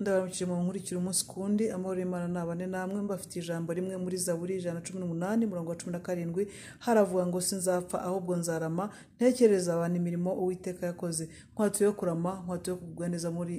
ndabaramukije mu nkurikira umunsi ku wundi amahoro y'imana nabane namwe mbafite ijambo rimwe muri zaburi ijana cumi n'umunani umurongo wa cumi na karindwi haravuga ngo sinzapfa ahubwo nzarama ntekereza abantu imirimo uwiteka yakoze nkwato yo kurama nkwato yo kugubwa neza muri